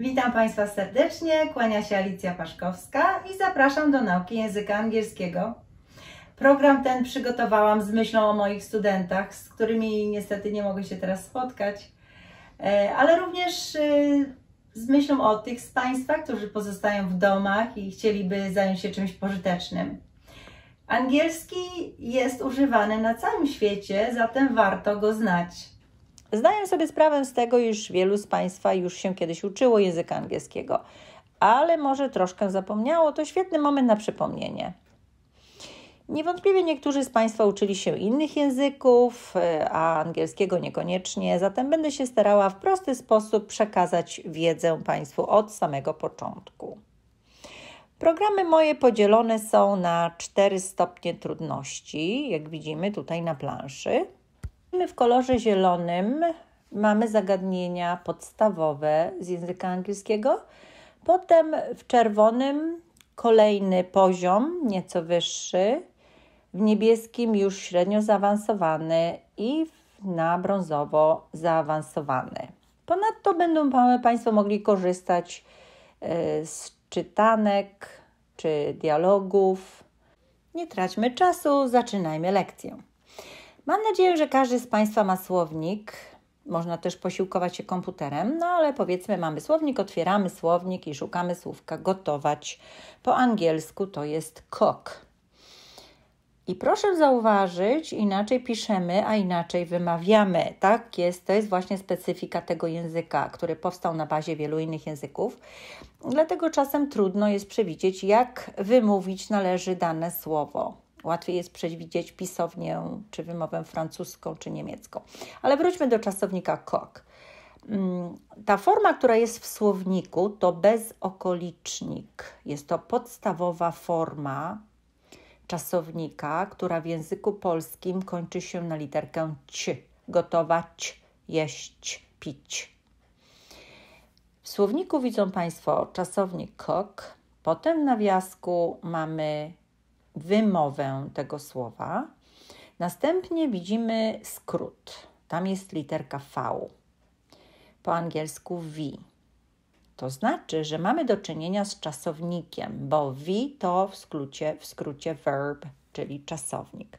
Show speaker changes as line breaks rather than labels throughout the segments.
Witam Państwa serdecznie, kłania się Alicja Paszkowska i zapraszam do nauki języka angielskiego. Program ten przygotowałam z myślą o moich studentach, z którymi niestety nie mogę się teraz spotkać, e, ale również e, z myślą o tych z Państwa, którzy pozostają w domach i chcieliby zająć się czymś pożytecznym. Angielski jest używany na całym świecie, zatem warto go znać. Zdaję sobie sprawę z tego, iż wielu z Państwa już się kiedyś uczyło języka angielskiego, ale może troszkę zapomniało, to świetny moment na przypomnienie. Niewątpliwie niektórzy z Państwa uczyli się innych języków, e, a angielskiego niekoniecznie, zatem będę się starała w prosty sposób przekazać wiedzę Państwu od samego początku. Programy moje podzielone są na cztery stopnie trudności, jak widzimy tutaj na planszy. My w kolorze zielonym mamy zagadnienia podstawowe z języka angielskiego. Potem w czerwonym kolejny poziom, nieco wyższy. W niebieskim już średnio zaawansowany i na brązowo zaawansowany. Ponadto będą Państwo mogli korzystać e, z czytanek czy dialogów. Nie traćmy czasu, zaczynajmy lekcję. Mam nadzieję, że każdy z Państwa ma słownik. Można też posiłkować się komputerem, no ale powiedzmy, mamy słownik, otwieramy słownik i szukamy słówka gotować. Po angielsku to jest cook. I proszę zauważyć, inaczej piszemy, a inaczej wymawiamy. Tak jest, to jest właśnie specyfika tego języka, który powstał na bazie wielu innych języków. Dlatego czasem trudno jest przewidzieć, jak wymówić należy dane słowo. Łatwiej jest przewidzieć pisownię czy wymowę francuską czy niemiecką. Ale wróćmy do czasownika cock. Mm, ta forma, która jest w słowniku, to bezokolicznik. Jest to podstawowa forma czasownika, która w języku polskim kończy się na literkę ć. Gotować, jeść, pić. W słowniku widzą Państwo czasownik kok, potem w nawiasku mamy wymowę tego słowa. Następnie widzimy skrót. Tam jest literka V, po angielsku V. To znaczy, że mamy do czynienia z czasownikiem, bo V to w skrócie, w skrócie verb, czyli czasownik.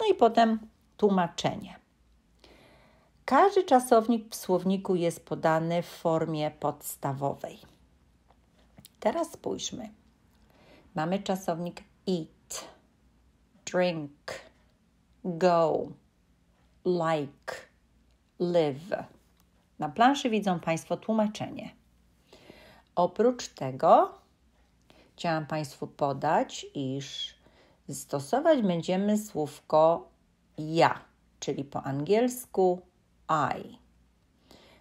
No i potem tłumaczenie. Każdy czasownik w słowniku jest podany w formie podstawowej. Teraz spójrzmy. Mamy czasownik i drink, go, like, live. Na planszy widzą Państwo tłumaczenie. Oprócz tego chciałam Państwu podać, iż stosować będziemy słówko ja, czyli po angielsku I.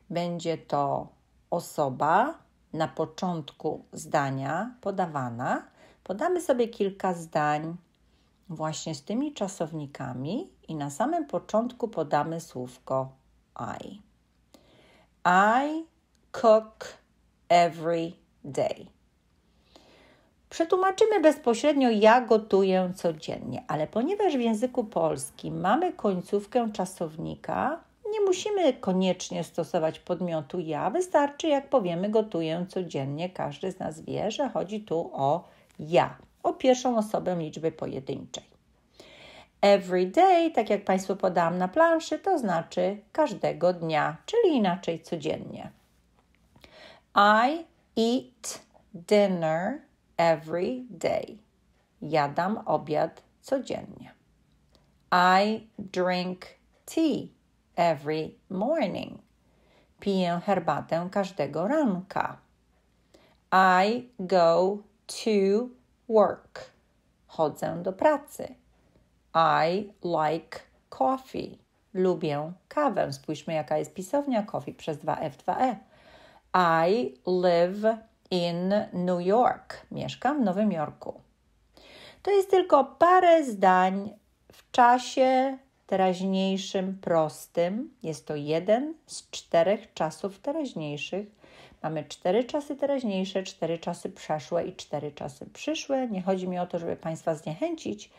Będzie to osoba na początku zdania podawana. Podamy sobie kilka zdań właśnie z tymi czasownikami i na samym początku podamy słówko I. I cook every day. Przetłumaczymy bezpośrednio ja gotuję codziennie, ale ponieważ w języku polskim mamy końcówkę czasownika, nie musimy koniecznie stosować podmiotu ja, wystarczy jak powiemy gotuję codziennie, każdy z nas wie, że chodzi tu o ja o pierwszą osobę liczby pojedynczej. Every day, tak jak Państwu podałam na planszy, to znaczy każdego dnia, czyli inaczej codziennie. I eat dinner every day. Jadam obiad codziennie. I drink tea every morning. Piję herbatę każdego ranka. I go to work. Chodzę do pracy. I like coffee. Lubię kawę. Spójrzmy, jaka jest pisownia coffee przez 2F2E. I live in New York. Mieszkam w Nowym Jorku. To jest tylko parę zdań w czasie teraźniejszym prostym. Jest to jeden z czterech czasów teraźniejszych Mamy cztery czasy teraźniejsze, cztery czasy przeszłe i cztery czasy przyszłe. Nie chodzi mi o to, żeby Państwa zniechęcić,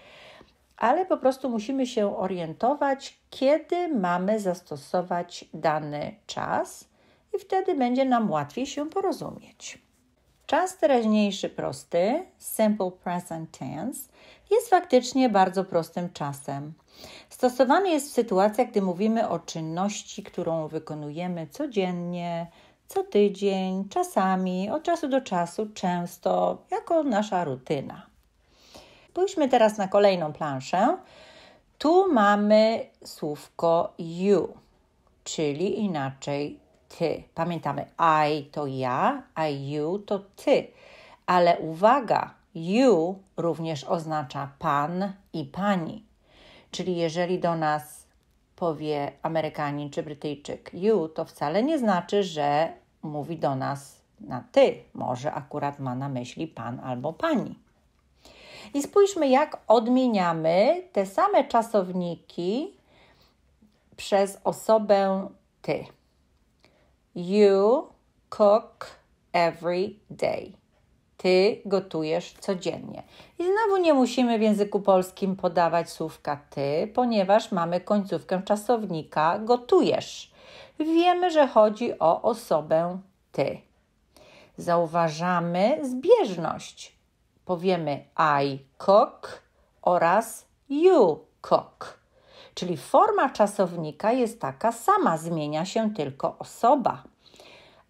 ale po prostu musimy się orientować, kiedy mamy zastosować dany czas, i wtedy będzie nam łatwiej się porozumieć. Czas teraźniejszy prosty, simple present tense, jest faktycznie bardzo prostym czasem. Stosowany jest w sytuacjach, gdy mówimy o czynności, którą wykonujemy codziennie, co tydzień, czasami, od czasu do czasu, często, jako nasza rutyna. Pójdźmy teraz na kolejną planszę. Tu mamy słówko you, czyli inaczej ty. Pamiętamy, I to ja, a you to ty. Ale uwaga, you również oznacza pan i pani. Czyli jeżeli do nas powie Amerykanin czy Brytyjczyk you, to wcale nie znaczy, że mówi do nas na ty, może akurat ma na myśli pan albo pani. I spójrzmy, jak odmieniamy te same czasowniki przez osobę ty. You cook every day. Ty gotujesz codziennie. I znowu nie musimy w języku polskim podawać słówka ty, ponieważ mamy końcówkę czasownika gotujesz wiemy, że chodzi o osobę ty. Zauważamy zbieżność. Powiemy I cook oraz you cook. Czyli forma czasownika jest taka sama, zmienia się tylko osoba.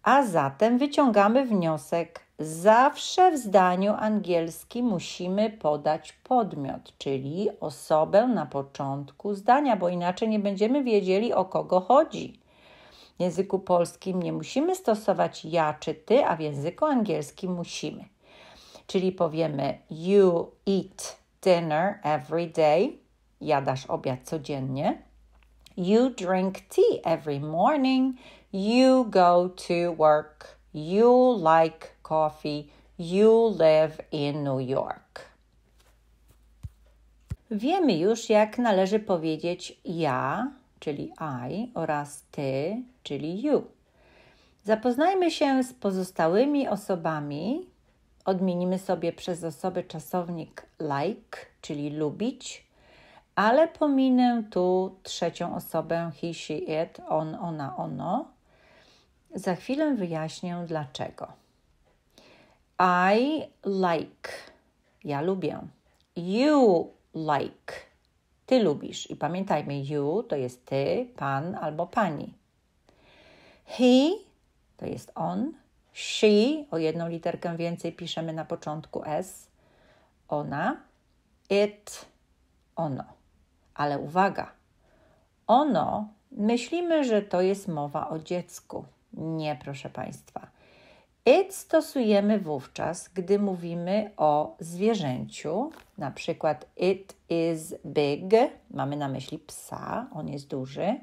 A zatem wyciągamy wniosek. Zawsze w zdaniu angielskim musimy podać podmiot, czyli osobę na początku zdania, bo inaczej nie będziemy wiedzieli o kogo chodzi. W języku polskim nie musimy stosować ja czy ty, a w języku angielskim musimy. Czyli powiemy you eat dinner every day, jadasz obiad codziennie. You drink tea every morning. You go to work. You like coffee. You live in New York. Wiemy już, jak należy powiedzieć ja czyli I, oraz ty, czyli you. Zapoznajmy się z pozostałymi osobami. Odmienimy sobie przez osoby czasownik like, czyli lubić, ale pominę tu trzecią osobę he, she, it, on, ona, ono. Za chwilę wyjaśnię dlaczego. I like. Ja lubię. You like. Ty lubisz. I pamiętajmy, you to jest ty, pan albo pani. He to jest on. She o jedną literkę więcej piszemy na początku S. Ona. It ono. Ale uwaga, ono myślimy, że to jest mowa o dziecku. Nie, proszę Państwa. It stosujemy wówczas, gdy mówimy o zwierzęciu, na przykład it is big, mamy na myśli psa, on jest duży.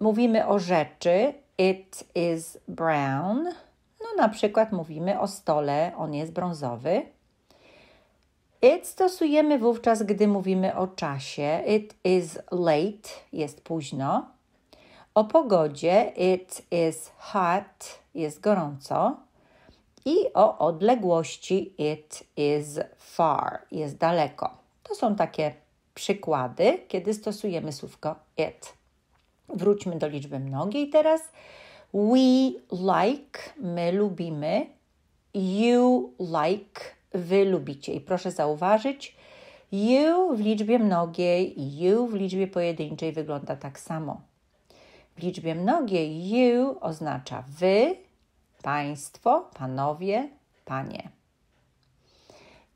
Mówimy o rzeczy, it is brown, no na przykład mówimy o stole, on jest brązowy. It stosujemy wówczas, gdy mówimy o czasie, it is late, jest późno. O pogodzie it is hot, jest gorąco. I o odległości it is far, jest daleko. To są takie przykłady, kiedy stosujemy słówko it. Wróćmy do liczby mnogiej teraz. We like, my lubimy. You like, wy lubicie. I proszę zauważyć, you w liczbie mnogiej i you w liczbie pojedynczej wygląda tak samo. W liczbie mnogiej you oznacza wy, państwo, panowie, panie.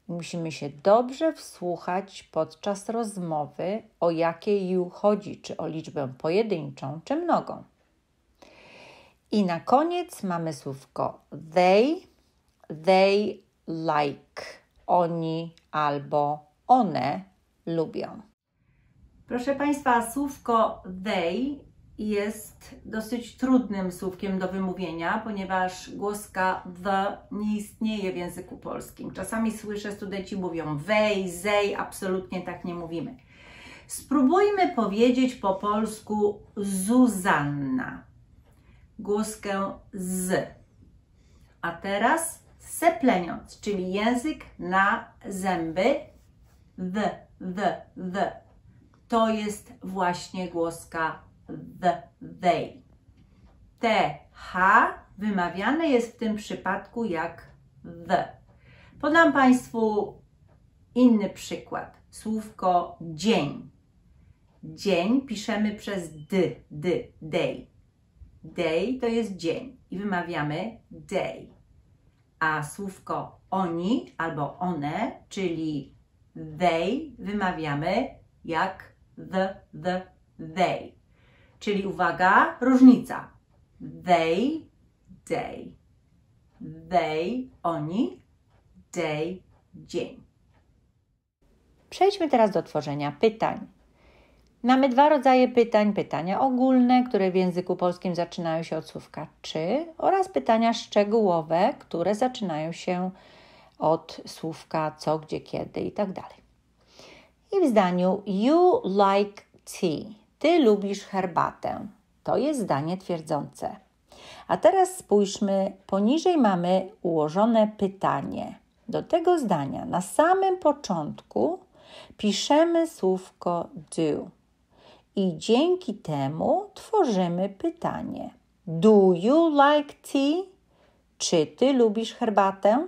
Musimy się dobrze wsłuchać podczas rozmowy, o jakie you chodzi, czy o liczbę pojedynczą, czy mnogą. I na koniec mamy słówko they, they like. Oni albo one lubią. Proszę Państwa, słówko they jest dosyć trudnym słówkiem do wymówienia, ponieważ głoska w nie istnieje w języku polskim. Czasami słyszę, studenci mówią wej, zej, absolutnie tak nie mówimy. Spróbujmy powiedzieć po polsku Zuzanna, głoskę z, a teraz sepleniąc, czyli język na zęby, w, w, w. To jest właśnie głoska The, they. TH wymawiane jest w tym przypadku jak the. Podam Państwu inny przykład. Słówko dzień. Dzień piszemy przez d, d, day. Day to jest dzień i wymawiamy day. A słówko oni albo one, czyli they, wymawiamy jak the, the, they. Czyli uwaga, różnica. They, day. They, oni, day, dzień. Przejdźmy teraz do tworzenia pytań. Mamy dwa rodzaje pytań: pytania ogólne, które w języku polskim zaczynają się od słówka czy, oraz pytania szczegółowe, które zaczynają się od słówka co, gdzie, kiedy itd. Tak I w zdaniu You like tea. Ty lubisz herbatę. To jest zdanie twierdzące. A teraz spójrzmy, poniżej mamy ułożone pytanie. Do tego zdania na samym początku piszemy słówko do i dzięki temu tworzymy pytanie: Do you like tea? Czy ty lubisz herbatę?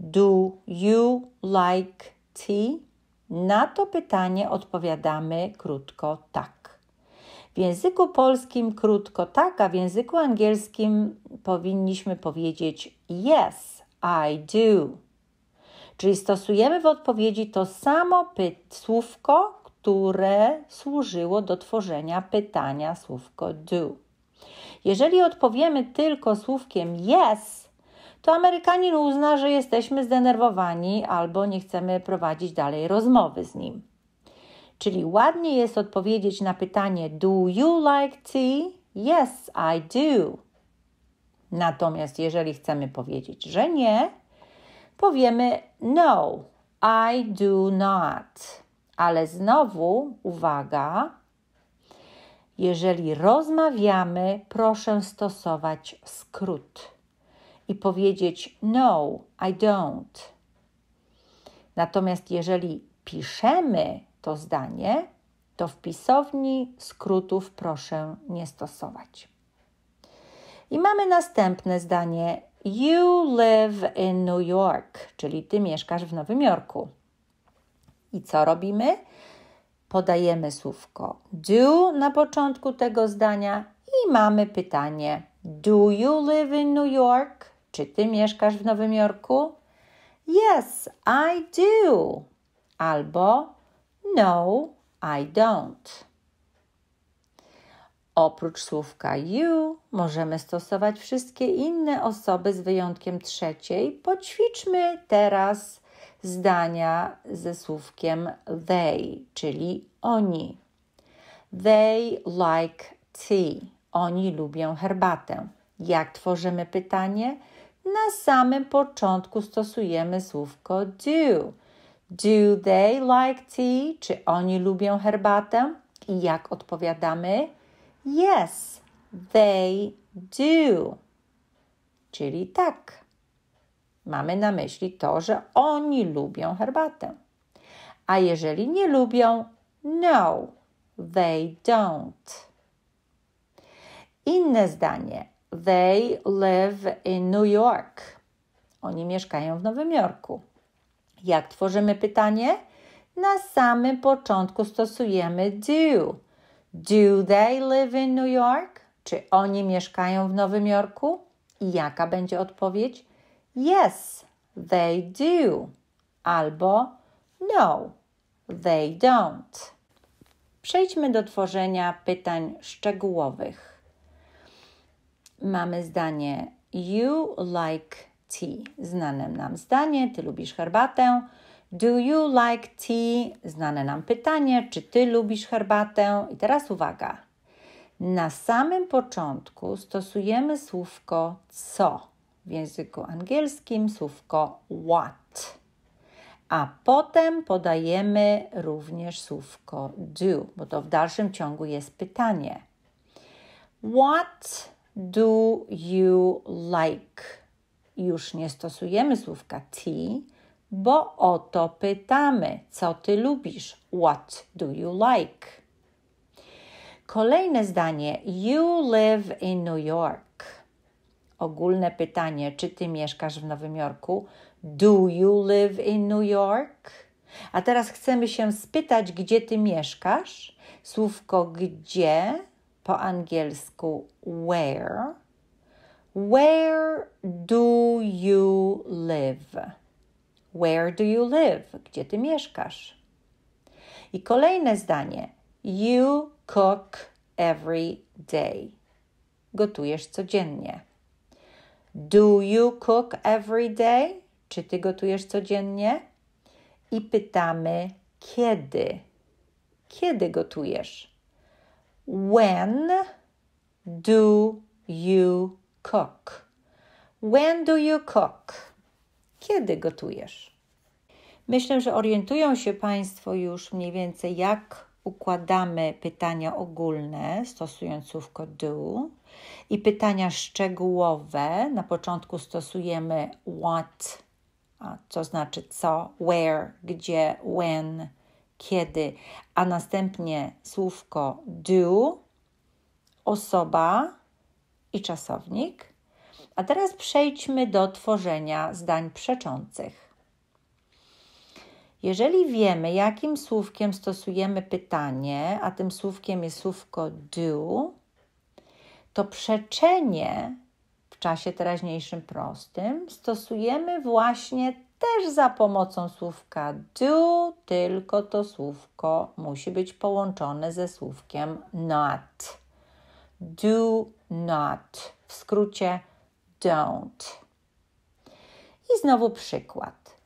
Do you like tea? Na to pytanie odpowiadamy krótko tak. W języku polskim krótko tak, a w języku angielskim powinniśmy powiedzieć yes, I do. Czyli stosujemy w odpowiedzi to samo py- słówko, które służyło do tworzenia pytania słówko do. Jeżeli odpowiemy tylko słówkiem yes, to Amerykanin uzna, że jesteśmy zdenerwowani albo nie chcemy prowadzić dalej rozmowy z nim. Czyli ładnie jest odpowiedzieć na pytanie: Do you like tea? Yes, I do. Natomiast jeżeli chcemy powiedzieć, że nie, powiemy: No, I do not. Ale znowu uwaga, jeżeli rozmawiamy, proszę stosować skrót i powiedzieć: No, I don't. Natomiast jeżeli piszemy to zdanie, to w pisowni skrótów proszę nie stosować. I mamy następne zdanie: You live in New York, czyli ty mieszkasz w Nowym Jorku. I co robimy? Podajemy słówko do na początku tego zdania i mamy pytanie: Do you live in New York? Czy ty mieszkasz w Nowym Jorku? Yes, I do. Albo No, I don't. Oprócz słówka you możemy stosować wszystkie inne osoby z wyjątkiem trzeciej. Poćwiczmy teraz zdania ze słówkiem they, czyli oni. They like tea. Oni lubią herbatę. Jak tworzymy pytanie? na samym początku stosujemy słówko do. Do they like tea? Czy oni lubią herbatę? I jak odpowiadamy? Yes, they do. Czyli tak. Mamy na myśli to, że oni lubią herbatę. A jeżeli nie lubią, no, they don't. Inne zdanie. They live in New York. Oni mieszkają w Nowym Jorku. Jak tworzymy pytanie? Na samym początku stosujemy do. Do they live in New York? Czy oni mieszkają w Nowym Jorku? I jaka będzie odpowiedź? Yes, they do. Albo no, they don't. Przejdźmy do tworzenia pytań szczegółowych mamy zdanie You like tea. Znane nam zdanie, ty lubisz herbatę. Do you like tea? Znane nam pytanie, czy ty lubisz herbatę? I teraz uwaga. Na samym początku stosujemy słówko co. W języku angielskim słówko what. A potem podajemy również słówko do, bo to w dalszym ciągu jest pytanie. What do you like? Już nie stosujemy słówka ty, bo o to pytamy. Co ty lubisz? What do you like? Kolejne zdanie. You live in New York. Ogólne pytanie, czy ty mieszkasz w Nowym Jorku? Do you live in New York? A teraz chcemy się spytać, gdzie ty mieszkasz. Słówko gdzie po angielsku where. Where do you live? Where do you live? Gdzie ty mieszkasz? I kolejne zdanie. You cook every day. Gotujesz codziennie. Do you cook every day? Czy ty gotujesz codziennie? I pytamy kiedy. Kiedy gotujesz? When do you cook? When do you cook? Kiedy gotujesz? Myślę, że orientują się Państwo już mniej więcej, jak układamy pytania ogólne, stosując słówko do, i pytania szczegółowe. Na początku stosujemy what, a co znaczy co, where, gdzie, when, kiedy, a następnie słówko do, osoba i czasownik. A teraz przejdźmy do tworzenia zdań przeczących. Jeżeli wiemy, jakim słówkiem stosujemy pytanie, a tym słówkiem jest słówko do, to przeczenie w czasie teraźniejszym prostym stosujemy właśnie też za pomocą słówka do, tylko to słówko musi być połączone ze słówkiem not. Do not, w skrócie don't. I znowu przykład.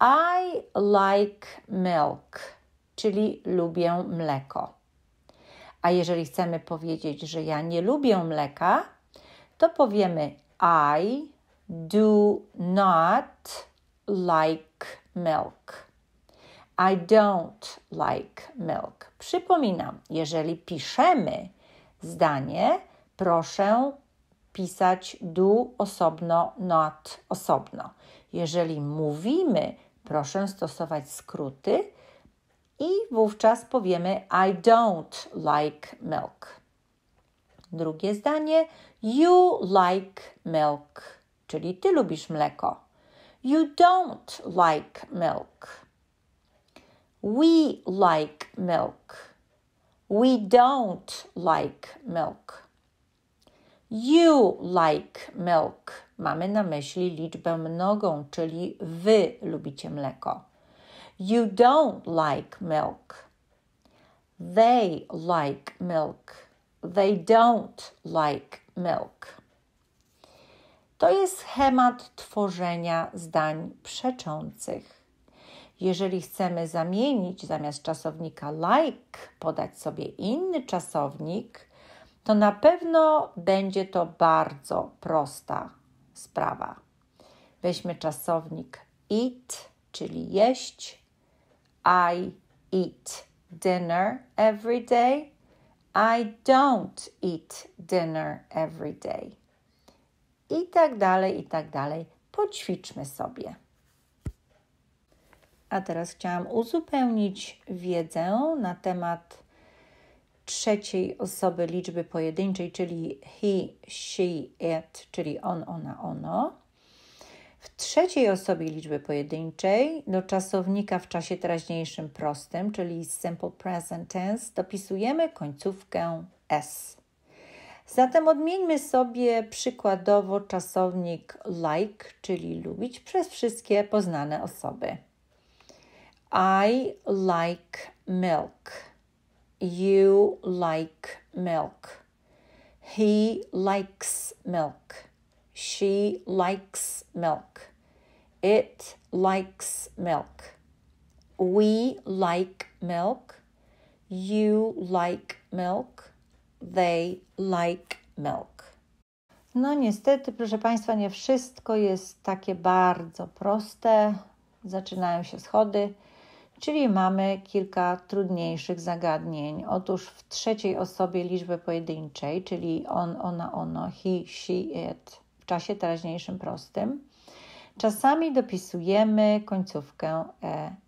I like milk, czyli lubię mleko. A jeżeli chcemy powiedzieć, że ja nie lubię mleka, to powiemy I do not like milk. I don't like milk. Przypominam, jeżeli piszemy zdanie, proszę pisać do osobno, not osobno. Jeżeli mówimy, proszę stosować skróty i wówczas powiemy I don't like milk. Drugie zdanie: You like milk, czyli ty lubisz mleko. You don't like milk. We like milk. We don't like milk. You like milk. Mamy na myśli liczbę mnogą, czyli wy lubicie mleko. You don't like milk. They like milk. They don't like milk. to jest schemat tworzenia zdań przeczących. Jeżeli chcemy zamienić zamiast czasownika like, podać sobie inny czasownik, to na pewno będzie to bardzo prosta sprawa. Weźmy czasownik eat, czyli jeść. I eat dinner every day. I don't eat dinner every day i tak dalej, i tak dalej. Poćwiczmy sobie. A teraz chciałam uzupełnić wiedzę na temat trzeciej osoby liczby pojedynczej, czyli he, she, it, czyli on, ona, ono. W trzeciej osobie liczby pojedynczej do czasownika w czasie teraźniejszym prostym, czyli simple present tense, dopisujemy końcówkę s. Zatem odmieńmy sobie przykładowo czasownik like, czyli lubić, przez wszystkie poznane osoby. I like milk. You like milk. He likes milk. She likes milk. It likes milk. We like milk. You like milk they like milk. No niestety, proszę Państwa, nie wszystko jest takie bardzo proste. Zaczynają się schody, czyli mamy kilka trudniejszych zagadnień. Otóż w trzeciej osobie liczby pojedynczej, czyli on, ona, ono, he, she, it, w czasie teraźniejszym prostym, czasami dopisujemy końcówkę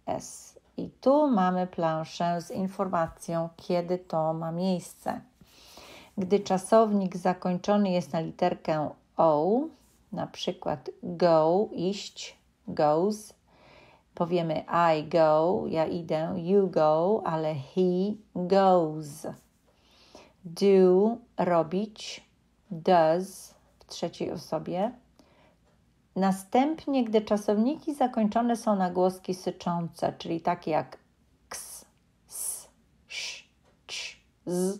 es. I tu mamy planszę z informacją, kiedy to ma miejsce. Gdy czasownik zakończony jest na literkę O, na przykład go, iść, goes, powiemy I go, ja idę, you go, ale he goes. Do, robić, does w trzeciej osobie. Następnie, gdy czasowniki zakończone są na głoski syczące, czyli takie jak ks, s, sz, cz, z,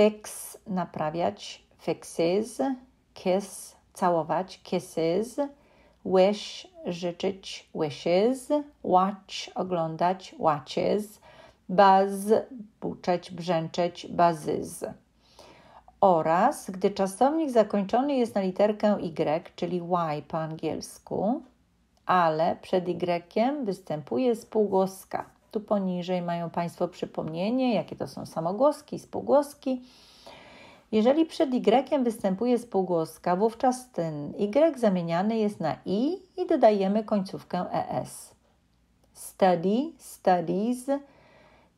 fix naprawiać, fixes, kiss całować, kisses, wish życzyć, wishes, watch oglądać, watches, buzz buczeć, brzęczeć, buzzes. Oraz gdy czasownik zakończony jest na literkę y, czyli y po angielsku, ale przed y występuje spółgłoska tu poniżej mają Państwo przypomnienie, jakie to są samogłoski, spółgłoski. Jeżeli przed Y występuje spółgłoska, wówczas ten Y zamieniany jest na I i dodajemy końcówkę ES. Study, studies,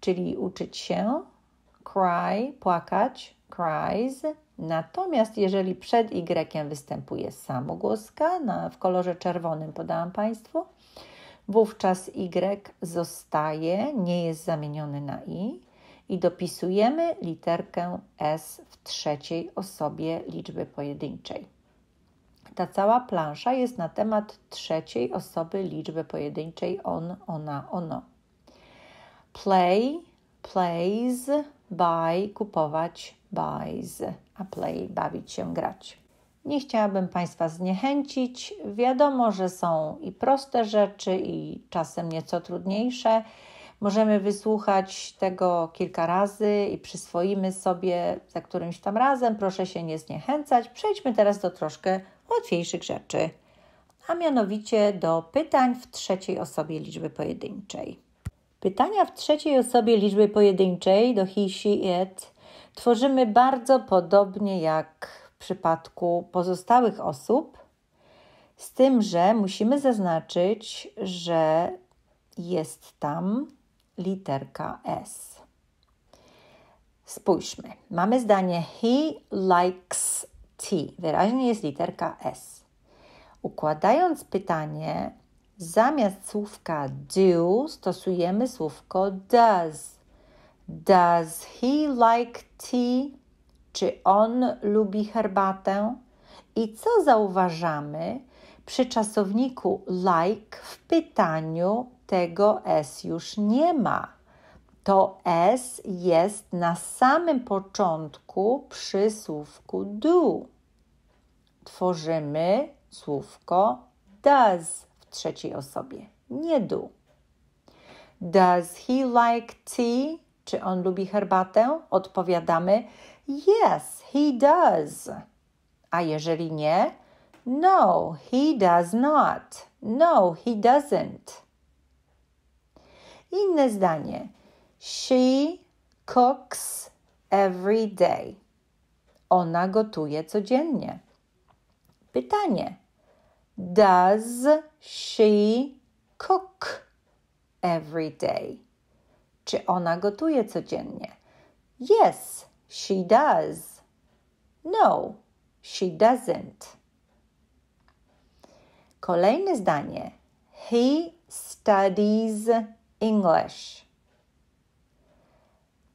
czyli uczyć się, cry, płakać, cries. Natomiast jeżeli przed Y występuje samogłoska, na, w kolorze czerwonym podałam Państwu, Wówczas Y zostaje, nie jest zamieniony na I i dopisujemy literkę S w trzeciej osobie liczby pojedynczej. Ta cała plansza jest na temat trzeciej osoby liczby pojedynczej on, ona, ono. Play, plays, buy, kupować, buys, a play, bawić się, grać. Nie chciałabym Państwa zniechęcić. Wiadomo, że są i proste rzeczy, i czasem nieco trudniejsze. Możemy wysłuchać tego kilka razy i przyswoimy sobie za którymś tam razem. Proszę się nie zniechęcać. Przejdźmy teraz do troszkę łatwiejszych rzeczy, a mianowicie do pytań w trzeciej osobie liczby pojedynczej. Pytania w trzeciej osobie liczby pojedynczej do he, she, it tworzymy bardzo podobnie jak przypadku pozostałych osób, z tym, że musimy zaznaczyć, że jest tam literka S. Spójrzmy. Mamy zdanie he likes tea. Wyraźnie jest literka S. Układając pytanie, zamiast słówka do stosujemy słówko does. Does he like tea? czy on lubi herbatę. I co zauważamy przy czasowniku like w pytaniu tego S już nie ma. To S jest na samym początku przy słówku do. Tworzymy słówko does w trzeciej osobie, nie do. Does he like tea? Czy on lubi herbatę? Odpowiadamy Yes, he does. A jeżeli nie? No, he does not. No, he doesn't. Inne zdanie. She cooks every day. Ona gotuje codziennie. Pytanie. Does she cook every day? Czy ona gotuje codziennie? Yes, She does. No, she doesn't. Kolejne zdanie. He studies English.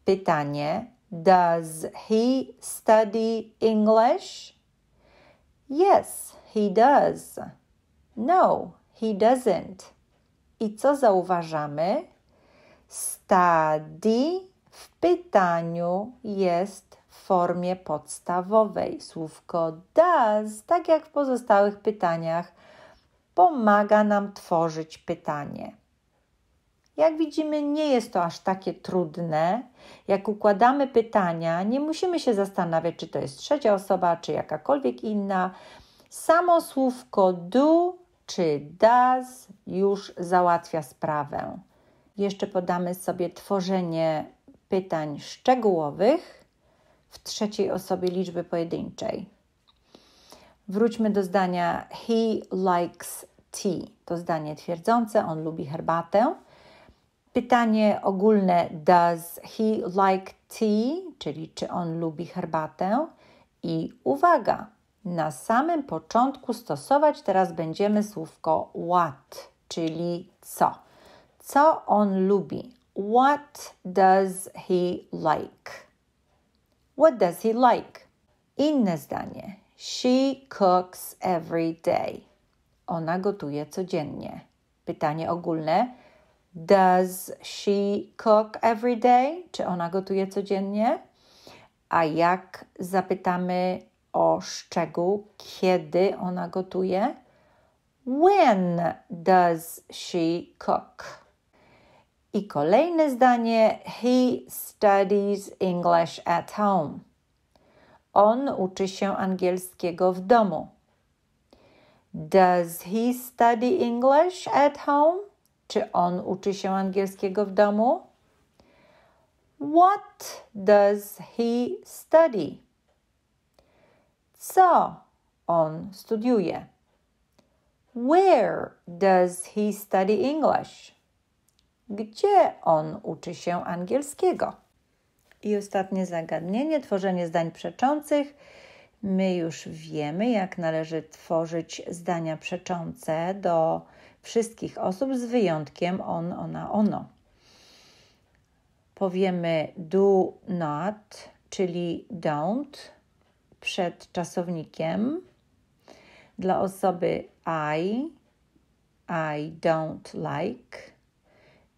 Pytanie. Does he study English? Yes, he does. No, he doesn't. I co zauważamy? Study w pytaniu jest w formie podstawowej. Słówko does, tak jak w pozostałych pytaniach, pomaga nam tworzyć pytanie. Jak widzimy, nie jest to aż takie trudne. Jak układamy pytania, nie musimy się zastanawiać, czy to jest trzecia osoba, czy jakakolwiek inna. Samo słówko do czy does już załatwia sprawę. Jeszcze podamy sobie tworzenie pytań szczegółowych w trzeciej osobie liczby pojedynczej. Wróćmy do zdania He likes tea. To zdanie twierdzące, on lubi herbatę. Pytanie ogólne Does he like tea? Czyli czy on lubi herbatę? I uwaga, na samym początku stosować teraz będziemy słówko what, czyli co. Co on lubi? What does he like? What does he like? Inne zdanie. She cooks every day. Ona gotuje codziennie. Pytanie ogólne. Does she cook every day? Czy ona gotuje codziennie? A jak zapytamy o szczegół, kiedy ona gotuje? When does she cook? I kolejne zdanie: He studies English at home. On uczy się angielskiego w domu. Does he study English at home? Czy on uczy się angielskiego w domu? What does he study? Co on studiuje? Where does he study English? Gdzie on uczy się angielskiego? I ostatnie zagadnienie tworzenie zdań przeczących. My już wiemy, jak należy tworzyć zdania przeczące do wszystkich osób z wyjątkiem on, ona, ono. Powiemy do not, czyli don't przed czasownikiem. Dla osoby I, I don't like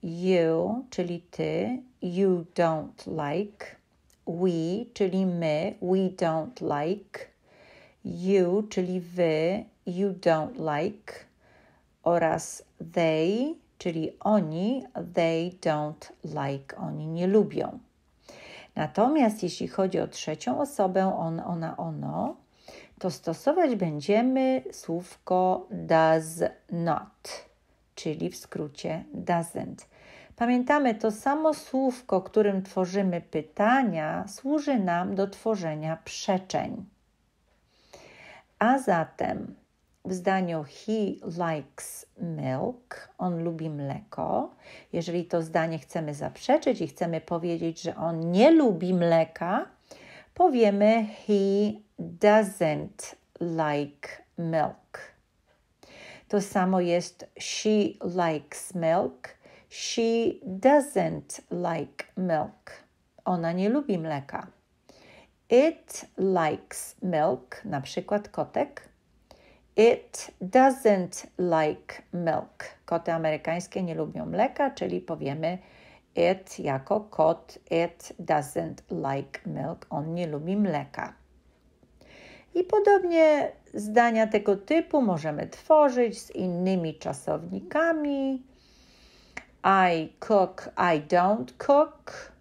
You, czyli ty, you don't like. We, czyli my, we don't like. You, czyli wy, you don't like. Oraz they, czyli oni, they don't like, oni nie lubią. Natomiast jeśli chodzi o trzecią osobę, on, ona, ono, to stosować będziemy słówko does not, czyli w skrócie doesn't. Pamiętamy, to samo słówko, którym tworzymy pytania, służy nam do tworzenia przeczeń. A zatem w zdaniu he likes milk, on lubi mleko. Jeżeli to zdanie chcemy zaprzeczyć i chcemy powiedzieć, że on nie lubi mleka, powiemy he doesn't like milk. To samo jest she likes milk She doesn't like milk. Ona nie lubi mleka. It likes milk, na przykład kotek. It doesn't like milk. Koty amerykańskie nie lubią mleka, czyli powiemy it jako kot. It doesn't like milk. On nie lubi mleka. I podobnie zdania tego typu możemy tworzyć z innymi czasownikami. I cook, I don't cook.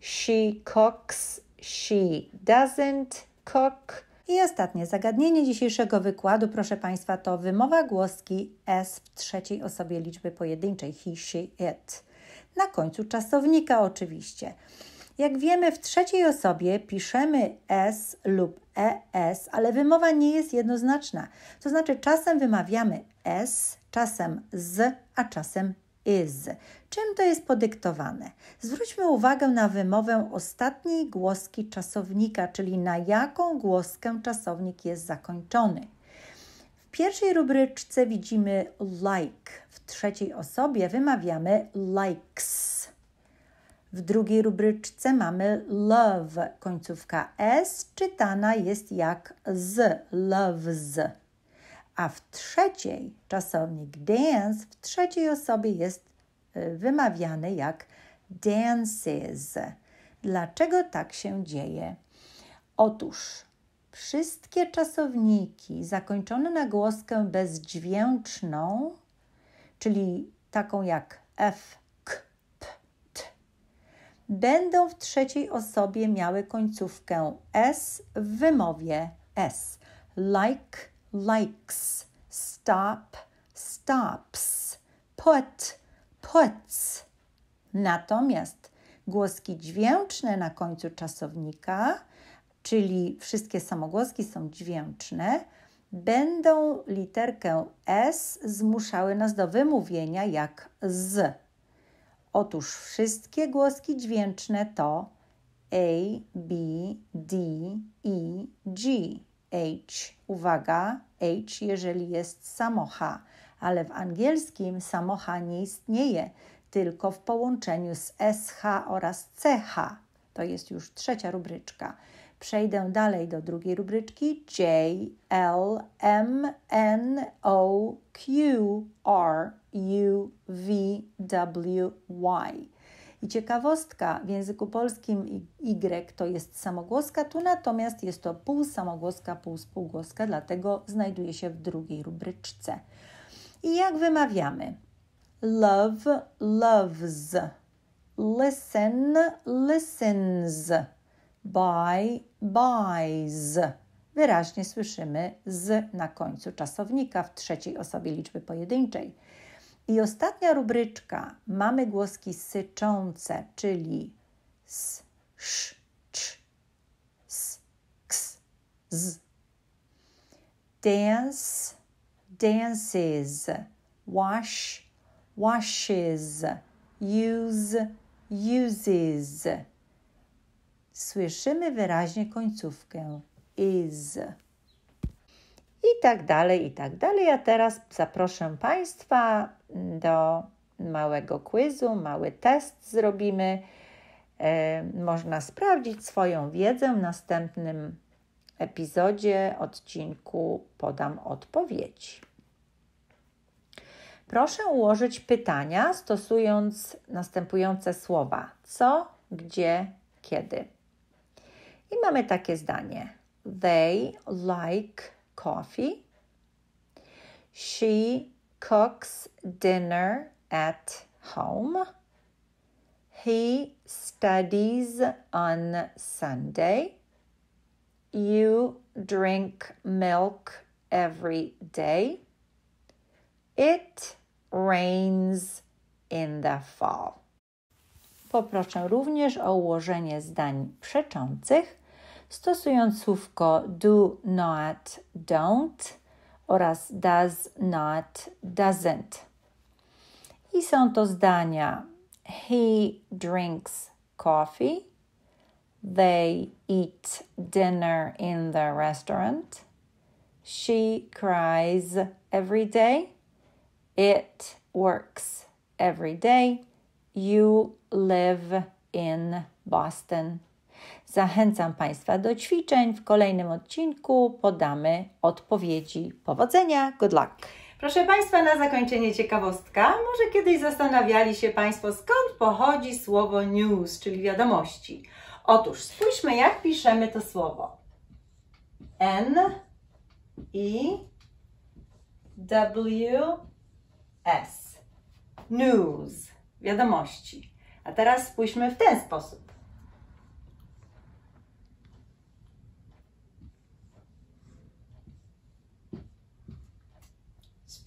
She cooks, she doesn't cook. I ostatnie zagadnienie dzisiejszego wykładu, proszę Państwa, to wymowa głoski S w trzeciej osobie liczby pojedynczej he, she, it. Na końcu czasownika oczywiście. Jak wiemy, w trzeciej osobie piszemy S lub ES, ale wymowa nie jest jednoznaczna. To znaczy, czasem wymawiamy S, czasem Z, a czasem is. Czym to jest podyktowane? Zwróćmy uwagę na wymowę ostatniej głoski czasownika, czyli na jaką głoskę czasownik jest zakończony. W pierwszej rubryczce widzimy like, w trzeciej osobie wymawiamy likes. W drugiej rubryczce mamy love. Końcówka s czytana jest jak z, loves a w trzeciej czasownik dance w trzeciej osobie jest y, wymawiany jak dances. Dlaczego tak się dzieje? Otóż wszystkie czasowniki zakończone na głoskę bezdźwięczną, czyli taką jak f, k, p, t, będą w trzeciej osobie miały końcówkę s w wymowie s. Like, likes, stop, stops, put, puts. Natomiast głoski dźwięczne na końcu czasownika, czyli wszystkie samogłoski są dźwięczne, będą literkę S zmuszały nas do wymówienia jak z. Otóż wszystkie głoski dźwięczne to A, B, D, E, G. H. Uwaga, H, jeżeli jest samocha, ale w angielskim samocha nie istnieje, tylko w połączeniu z SH oraz CH. To jest już trzecia rubryczka. Przejdę dalej do drugiej rubryczki J, L, M, N, O, Q, R, U, V, W, Y. I ciekawostka, w języku polskim Y to jest samogłoska, tu natomiast jest to pół samogłoska, pół spółgłoska, dlatego znajduje się w drugiej rubryczce. I jak wymawiamy? Love, loves. Listen, listens. Buy, buys. Wyraźnie słyszymy z na końcu czasownika w trzeciej osobie liczby pojedynczej. I ostatnia rubryczka. Mamy głoski syczące, czyli s, sz, cz, s, ks, z. Dance, dances. Wash, washes. Use, uses. Słyszymy wyraźnie końcówkę is i tak dalej, i tak dalej. A teraz zaproszę Państwa do małego quizu, mały test zrobimy. E, można sprawdzić swoją wiedzę. W następnym epizodzie, odcinku podam odpowiedzi. Proszę ułożyć pytania stosując następujące słowa: co, gdzie, kiedy. I mamy takie zdanie: They like coffee. She cooks dinner at home. He studies on Sunday. You drink milk every day. It rains in the fall. Poproszę również o ułożenie zdań przeczących stosując słówko do not, don't oraz does not, doesn't. I są to zdania He drinks coffee. They eat dinner in the restaurant. She cries every day. It works every day. You live in Boston. Zachęcam Państwa do ćwiczeń. W kolejnym odcinku podamy odpowiedzi. Powodzenia, good luck! Proszę Państwa, na zakończenie ciekawostka. Może kiedyś zastanawiali się Państwo, skąd pochodzi słowo news, czyli wiadomości. Otóż spójrzmy, jak piszemy to słowo. N I W S. News, wiadomości. A teraz spójrzmy w ten sposób.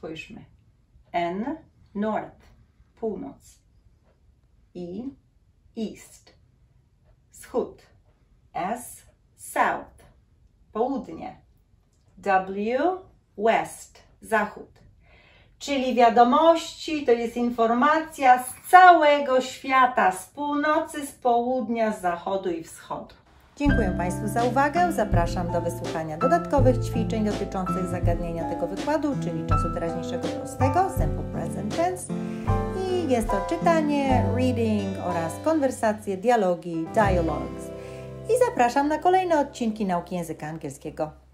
Spójrzmy. N, north, północ. I, east, wschód. S, south, południe. W, west, zachód. Czyli wiadomości to jest informacja z całego świata, z północy, z południa, z zachodu i wschodu. Dziękuję Państwu za uwagę. Zapraszam do wysłuchania dodatkowych ćwiczeń dotyczących zagadnienia tego wykładu, czyli czasu teraźniejszego prostego, simple present tense. I jest to czytanie, reading oraz konwersacje, dialogi, dialogues. I zapraszam na kolejne odcinki nauki języka angielskiego.